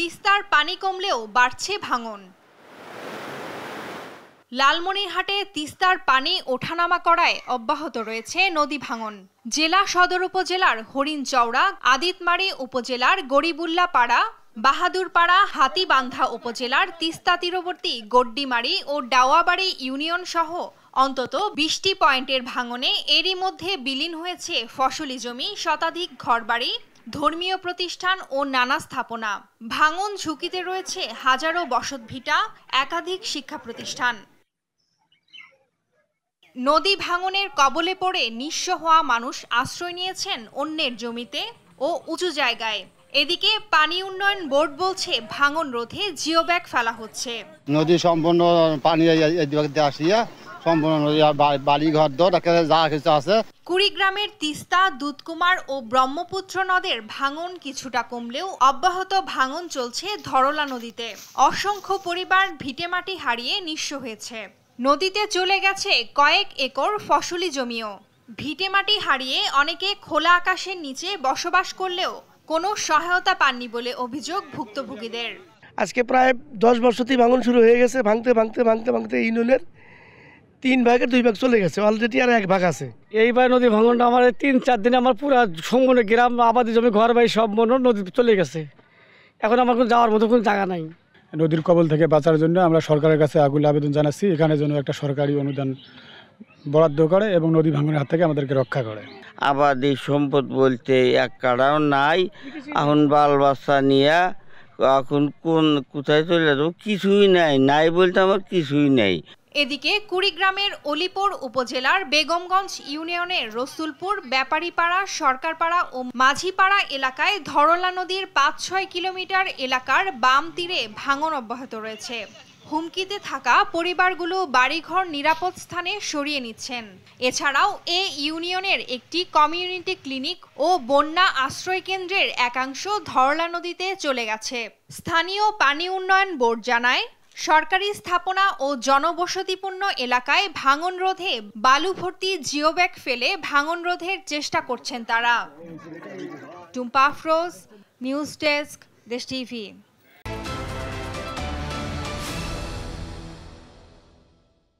তিস্তার পানি কমলেও বাড়ছে ভাঙন লালমনিরহাটে তিস্তার পানি ওঠানামা করায় অব্যাহত রয়েছে নদী ভাঙন জেলা সদর উপজেলার চওড়া আদিতমারি উপজেলার গরিবুল্লা পাড়া বাহাদুরপাড়া হাতিবান্ধা উপজেলার তিস্তা তীরবর্তী গড্ডিমারি ও ডাওয়াবাড়ি ইউনিয়ন সহ অন্তত বিশটি পয়েন্টের ভাঙনে এরই মধ্যে বিলীন হয়েছে ফসলি জমি শতাধিক ঘরবাড়ি ধর্মীয় প্রতিষ্ঠান ও নানা স্থাপনা ভাঙন ঝুঁকিতে রয়েছে হাজারো বসতভিটা একাধিক শিক্ষা প্রতিষ্ঠান নদী ভাঙনের কবলে পড়ে নিঃস্ব হওয়া মানুষ আশ্রয় নিয়েছেন অন্যের জমিতে ও উঁচু জায়গায় এদিকে পানি উন্নয়ন বোর্ড বলছে ভাঙন রোধে জিও ব্যাগ ফেলা হচ্ছে নদী সম্পূর্ণ পানি আসিয়া সম্পূর্ণ দর যা কিছু আছে কুড়িগ্রামের তিস্তা দুধকুমার ও ব্রহ্মপুত্র নদের ভাঙন কিছুটা কমলেও অব্যাহত ভাঙন চলছে ধরলা নদীতে অসংখ্য পরিবার ভিটেমাটি হারিয়ে নিঃস্ব হয়েছে নদীতে চলে গেছে কয়েক একর ফসলি জমিও ভিটেমাটি হারিয়ে অনেকে খোলা আকাশের নিচে বসবাস করলেও কোনো সহায়তা পাননি বলে অভিযোগ ভুক্তভোগীদের আজকে প্রায় দশ থেকে ভাঙন শুরু হয়ে গেছে ভাঙতে ভাঙতে ভাঙতে ভাঙতে ইউনিয়নের তিন ভাগের দুই ভাগ চলে গেছে অলরেডি আর এক ভাগ আছে এইবার নদী ভাঙনটা আমার তিন চার দিনে আমার পুরো সম্পূর্ণ গ্রাম আবাদি জমি ঘর বাড়ি সব মনে নদী চলে গেছে এখন আমার কোনো যাওয়ার মতো কোনো জায়গা নাই নদীর কবল থেকে বাঁচার জন্য আমরা সরকারের কাছে আগুল আবেদন জানাচ্ছি এখানে জন্য একটা সরকারি অনুদান বরাদ্দ করে এবং নদী ভাঙনের হাত থেকে আমাদেরকে রক্ষা করে আবাদি সম্পদ বলতে এক কাড়াও নাই এখন বাল বাচ্চা নিয়ে এখন কোন কোথায় চলে যাবো কিছুই নাই নাই বলতে আমার কিছুই নাই এদিকে কুড়িগ্রামের অলিপুর উপজেলার বেগমগঞ্জ ইউনিয়নের রসুলপুর ব্যাপারীপাড়া সরকারপাড়া ও মাঝিপাড়া এলাকায় ধরলা নদীর পাঁচ ছয় কিলোমিটার এলাকার বাম তীরে ভাঙন অব্যাহত রয়েছে হুমকিতে থাকা পরিবারগুলো বাড়িঘর নিরাপদ স্থানে সরিয়ে নিচ্ছেন এছাড়াও এ ইউনিয়নের একটি কমিউনিটি ক্লিনিক ও বন্যা আশ্রয় কেন্দ্রের একাংশ ধরলা নদীতে চলে গেছে স্থানীয় পানি উন্নয়ন বোর্ড জানায় সরকারি স্থাপনা ও জনবসতিপূর্ণ এলাকায় ভাঙন রোধে বালু ভর্তি জিওব্যাগ ফেলে ভাঙন রোধের চেষ্টা করছেন তারা Tumpa Afroz news desk Desh TV